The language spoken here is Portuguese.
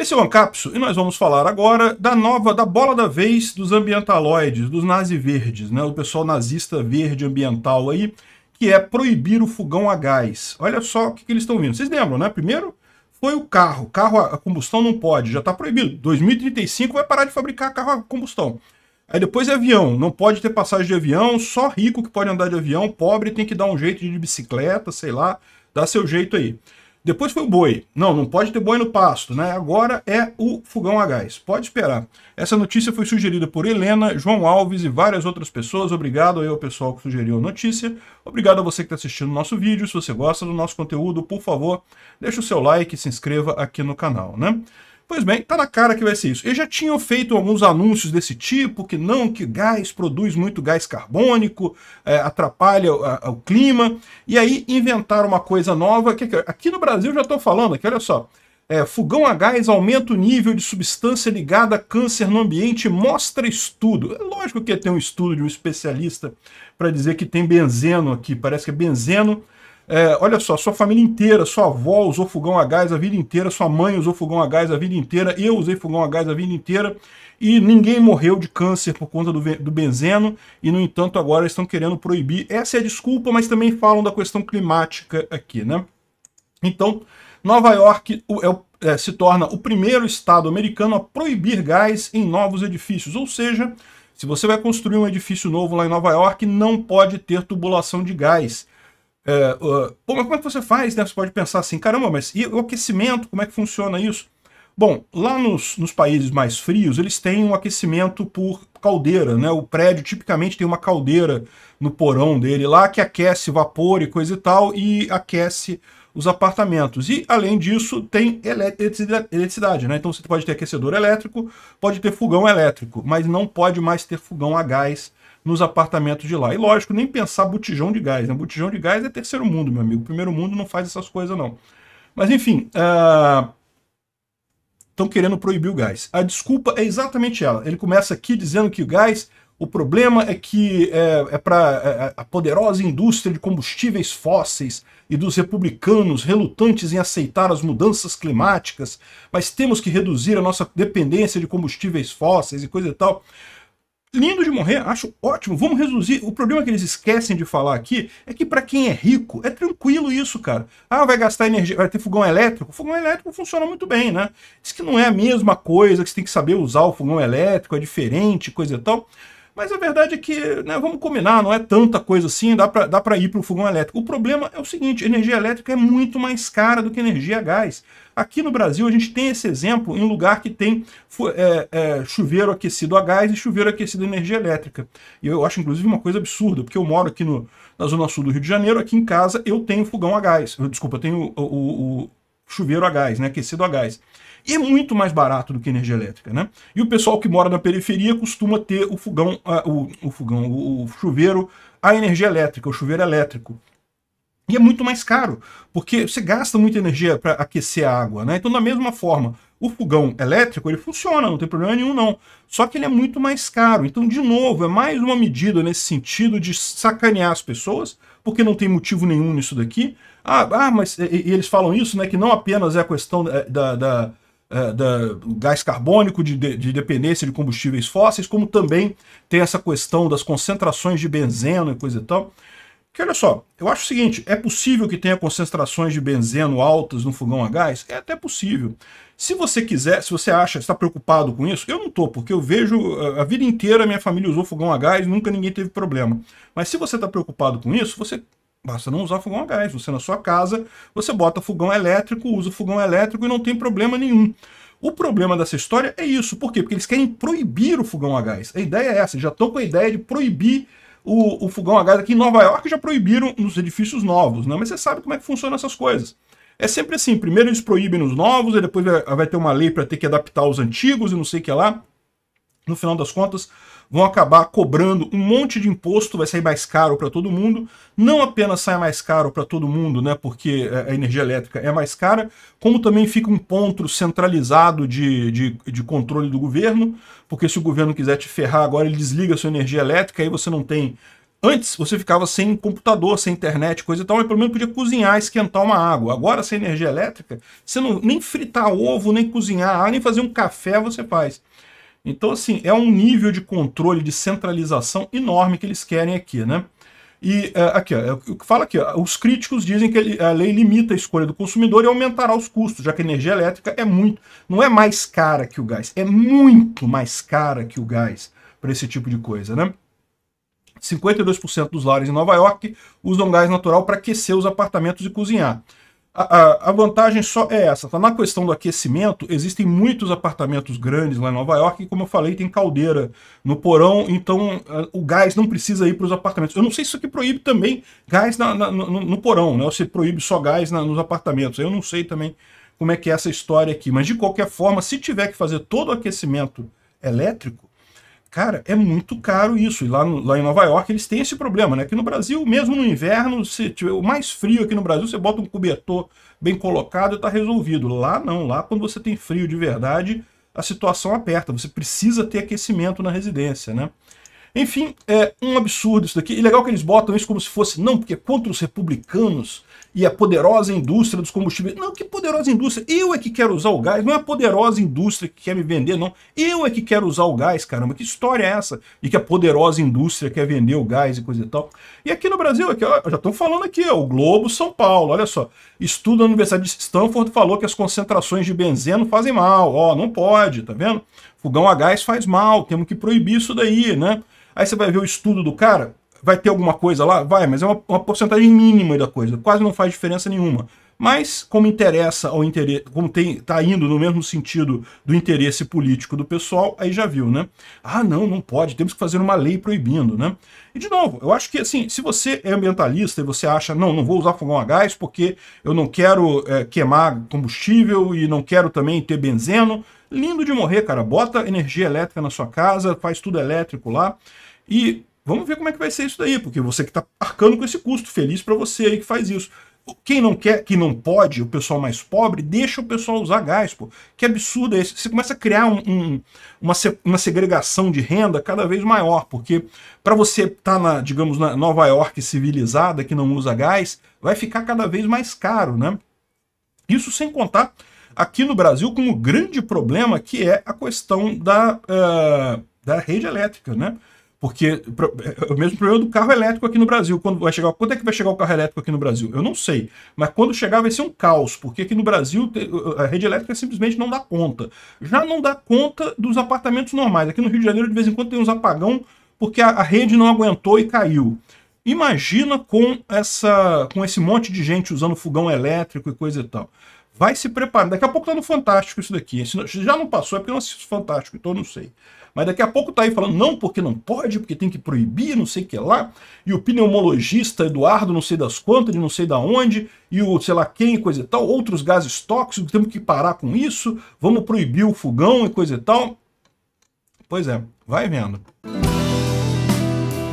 Esse é o Ancapso e nós vamos falar agora da nova, da bola da vez dos ambientaloides, dos nazi-verdes, né? o pessoal nazista verde ambiental aí, que é proibir o fogão a gás. Olha só o que, que eles estão vindo. Vocês lembram, né? Primeiro foi o carro. Carro a combustão não pode, já está proibido. 2035 vai parar de fabricar carro a combustão. Aí depois é avião, não pode ter passagem de avião, só rico que pode andar de avião, pobre tem que dar um jeito de bicicleta, sei lá, dá seu jeito aí. Depois foi o boi. Não, não pode ter boi no pasto, né? Agora é o fogão a gás. Pode esperar. Essa notícia foi sugerida por Helena, João Alves e várias outras pessoas. Obrigado aí ao pessoal que sugeriu a notícia. Obrigado a você que está assistindo o nosso vídeo. Se você gosta do nosso conteúdo, por favor, deixa o seu like e se inscreva aqui no canal, né? Pois bem, tá na cara que vai ser isso. Eles já tinham feito alguns anúncios desse tipo, que não, que gás produz muito gás carbônico, é, atrapalha o, a, o, clima, e aí inventaram uma coisa nova, que, aqui no Brasil já estou falando, aqui olha só, é, fogão a gás aumenta o nível de substância ligada a câncer no ambiente, mostra estudo. É lógico que tem um estudo de um especialista para dizer que tem benzeno aqui, parece que é benzeno é, olha só, sua família inteira, sua avó usou fogão a gás a vida inteira, sua mãe usou fogão a gás a vida inteira, eu usei fogão a gás a vida inteira, e ninguém morreu de câncer por conta do, do benzeno, e no entanto agora estão querendo proibir. Essa é a desculpa, mas também falam da questão climática aqui, né? Então, Nova York é, é, se torna o primeiro estado americano a proibir gás em novos edifícios, ou seja, se você vai construir um edifício novo lá em Nova York, não pode ter tubulação de gás. É, uh, pô, mas como é que você faz? Né? Você pode pensar assim, caramba, mas e o aquecimento, como é que funciona isso? Bom, lá nos, nos países mais frios, eles têm um aquecimento por caldeira, né? O prédio tipicamente tem uma caldeira no porão dele lá que aquece vapor e coisa e tal e aquece os apartamentos. E, além disso, tem eletricidade, né? Então você pode ter aquecedor elétrico, pode ter fogão elétrico, mas não pode mais ter fogão a gás nos apartamentos de lá. E lógico, nem pensar botijão de gás, né? Botijão de gás é terceiro mundo, meu amigo. Primeiro mundo não faz essas coisas, não. Mas enfim, estão ah, uh... querendo proibir o gás. A desculpa é exatamente ela. Ele começa aqui dizendo que o gás, o problema é que é, é para é, é, a poderosa indústria de combustíveis fósseis e dos republicanos relutantes em aceitar as mudanças climáticas, mas temos que reduzir a nossa dependência de combustíveis fósseis e coisa e tal. Lindo de morrer, acho ótimo. Vamos reduzir. O problema que eles esquecem de falar aqui é que para quem é rico, é tranquilo isso, cara. Ah, vai gastar energia, vai ter fogão elétrico. O fogão elétrico funciona muito bem, né? Isso que não é a mesma coisa, que você tem que saber usar o fogão elétrico, é diferente, coisa e tal. Mas a verdade é que, né, vamos combinar, não é tanta coisa assim, dá para ir para o fogão elétrico. O problema é o seguinte, energia elétrica é muito mais cara do que energia a gás. Aqui no Brasil a gente tem esse exemplo em lugar que tem é, é, chuveiro aquecido a gás e chuveiro aquecido a energia elétrica. E eu acho inclusive uma coisa absurda, porque eu moro aqui no, na zona sul do Rio de Janeiro, aqui em casa eu tenho fogão a gás. Desculpa, eu tenho o, o chuveiro a gás, né? aquecido a gás. E é muito mais barato do que energia elétrica, né? E o pessoal que mora na periferia costuma ter o fogão, o, o, fogão, o, o chuveiro, a energia elétrica, o chuveiro elétrico. E é muito mais caro, porque você gasta muita energia para aquecer a água, né? Então, da mesma forma, o fogão elétrico ele funciona, não tem problema nenhum não. Só que ele é muito mais caro. Então, de novo, é mais uma medida nesse sentido de sacanear as pessoas, porque não tem motivo nenhum nisso daqui. Ah, ah mas e, e eles falam isso, né? Que não apenas é a questão é, da, da Uh, da, gás carbônico, de, de, de, dependência de combustíveis fósseis, como também tem essa questão das concentrações de benzeno e coisa e tal. Que olha só, eu acho o seguinte, é possível que tenha concentrações de benzeno altas no fogão a gás? É até possível. Se você quiser, se você acha, está preocupado com isso, eu não estou, porque eu vejo eh, a vida inteira minha família usou fogão a gás, nunca ninguém teve problema. Mas se você está preocupado com isso, você basta não usar fogão a gás. Você na sua casa, você bota fogão elétrico, usa fogão elétrico e não tem problema nenhum. O problema dessa história é isso. Por quê? Porque eles querem proibir o fogão a gás. A ideia é essa, já estão com a ideia de proibir o, o fogão a gás aqui em Nova York já proibiram nos edifícios novos, né? Mas você sabe como é que funcionam essas coisas. É sempre assim, primeiro eles proíbem nos novos, e depois vai ter uma lei para ter que adaptar os antigos e não sei o que lá no final das contas, vão acabar cobrando um monte de imposto, vai sair mais caro para todo mundo. Não apenas sai mais caro para todo mundo, né, porque é, a energia elétrica é mais cara, como também fica um ponto centralizado de, de, de controle do governo, porque se o governo quiser te ferrar agora, ele desliga a sua energia elétrica, aí você não tem Antes você ficava sem computador, sem internet, coisa e tal, mas pelo menos podia cozinhar, esquentar uma água. Agora, sem energia elétrica, você não, nem fritar ovo, nem cozinhar, nem fazer um café você faz. Então, assim, é um nível de controle, de centralização enorme que eles querem aqui, né? E é, aqui é o que fala aqui, os críticos dizem que a lei limita a escolha do consumidor e aumentará os custos, já que a energia elétrica é muito, não é mais cara que o gás, é muito mais cara que o gás para esse tipo de coisa, né? 52% dos lares em Nova York usam gás natural para aquecer os apartamentos e cozinhar. A, a, vantagem só é essa. Tá? Na questão do aquecimento, existem muitos apartamentos grandes lá em Nova York, e como eu falei, tem caldeira no porão, então o gás não precisa ir para os apartamentos. Eu não sei se isso aqui proíbe também gás na, na, no, no, porão, né? ou se proíbe só gás na, nos apartamentos. Eu não sei também como é que é essa história aqui. Mas de qualquer forma, se tiver que fazer todo o aquecimento elétrico, Cara, é muito caro isso. E lá, no, lá em Nova York eles têm esse problema, né? Que no Brasil, mesmo no inverno, se tiver o mais frio aqui no Brasil, você bota um cobertor bem colocado e tá resolvido. Lá não, lá quando você tem frio de verdade, a situação aperta. Você precisa ter aquecimento na residência, né? Enfim, é um absurdo isso daqui. E legal que eles botam isso como se fosse, não, porque é contra os republicanos e a poderosa indústria dos combustíveis. Não, que poderosa indústria? Eu é que quero usar o gás, não é a poderosa indústria que quer me vender, não. Eu é que quero usar o gás, caramba, que história é essa? E que a poderosa indústria quer vender o gás e coisa e tal. E aqui no Brasil, aqui, ó, já estão falando aqui, ó, o Globo São Paulo, olha só. Estudo da Universidade de Stanford falou que as concentrações de benzeno fazem mal, ó, não pode, tá vendo? Fogão a gás faz mal, temos que proibir isso daí, né? Aí você vai ver o estudo do cara, Vai ter alguma coisa lá? Vai, mas é uma, uma porcentagem mínima da coisa, quase não faz diferença nenhuma. Mas, como interessa ao interesse, como está indo no mesmo sentido do interesse político do pessoal, aí já viu, né? Ah, não, não pode, temos que fazer uma lei proibindo, né? E, de novo, eu acho que, assim, se você é ambientalista e você acha, não, não vou usar fogão a gás porque eu não quero é, queimar combustível e não quero também ter benzeno, lindo de morrer, cara. Bota energia elétrica na sua casa, faz tudo elétrico lá. E Vamos ver como é que vai ser isso daí, porque você que está arcando com esse custo, feliz para você aí que faz isso. Quem não quer, que não pode, o pessoal mais pobre, deixa o pessoal usar gás, pô. Que absurdo é esse? Você começa a criar um, um, uma, uma segregação de renda cada vez maior, porque para você estar, tá na, digamos, na Nova York civilizada, que não usa gás, vai ficar cada vez mais caro, né? Isso sem contar aqui no Brasil com o grande problema que é a questão da, uh, da rede elétrica, né? Porque é o mesmo problema do carro elétrico aqui no Brasil. Quando, vai chegar, quando é que vai chegar o carro elétrico aqui no Brasil? Eu não sei. Mas quando chegar vai ser um caos, porque aqui no Brasil a rede elétrica simplesmente não dá conta. Já não dá conta dos apartamentos normais. Aqui no Rio de Janeiro, de vez em quando, tem uns apagão porque a, a rede não aguentou e caiu. Imagina com essa, com esse monte de gente usando fogão elétrico e coisa e tal. Vai se preparando. Daqui a pouco tá no Fantástico isso daqui. Se já não passou, é porque não assisto Fantástico, então não sei. Mas daqui a pouco tá aí falando, não, porque não pode, porque tem que proibir, não sei o que lá. E o pneumologista Eduardo, não sei das quantas, de não sei da onde, e o sei lá quem, coisa e tal. Outros gases tóxicos, temos que parar com isso. Vamos proibir o fogão e coisa e tal. Pois é, vai vendo.